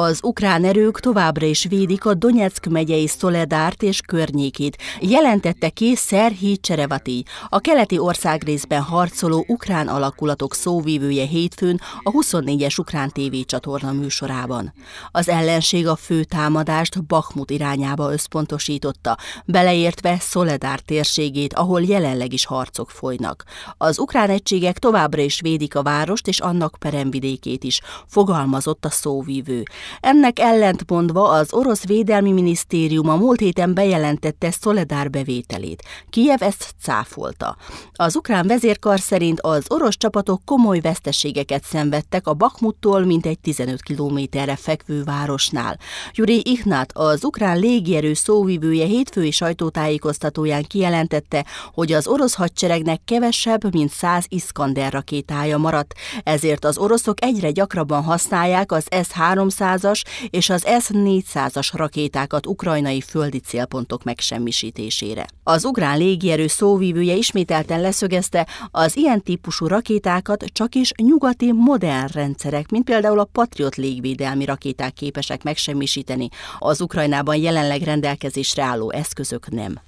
Az ukrán erők továbbra is védik a Donetsk megyei Szoledárt és környékét, jelentette ki Szerhi Cserevati, a keleti országrészben harcoló ukrán alakulatok szóvívője hétfőn a 24-es ukrán TV csatorna műsorában. Az ellenség a fő támadást Bakhmut irányába összpontosította, beleértve Szoledár térségét, ahol jelenleg is harcok folynak. Az ukrán egységek továbbra is védik a várost és annak peremvidékét is, fogalmazott a szóvívő. Ennek ellentmondva az orosz védelmi minisztérium a múlt héten bejelentette Szoledár bevételét. Kijev ezt cáfolta. Az ukrán vezérkar szerint az orosz csapatok komoly veszteségeket szenvedtek a Bakmuttól mintegy 15 kilométerre fekvő városnál. Juri Ihnát, az ukrán légierő szóvivője hétfői sajtótájékoztatóján kijelentette, hogy az orosz hadseregnek kevesebb, mint 100 Iskander rakétája maradt, ezért az oroszok egyre gyakrabban használják az S-300 400-as és az S-400-as rakétákat ukrajnai földi célpontok megsemmisítésére. Az ukrán légierő szóvívője ismételten leszögezte, az ilyen típusú rakétákat csak is nyugati modern rendszerek, mint például a Patriot légvédelmi rakéták képesek megsemmisíteni, az Ukrajnában jelenleg rendelkezésre álló eszközök nem.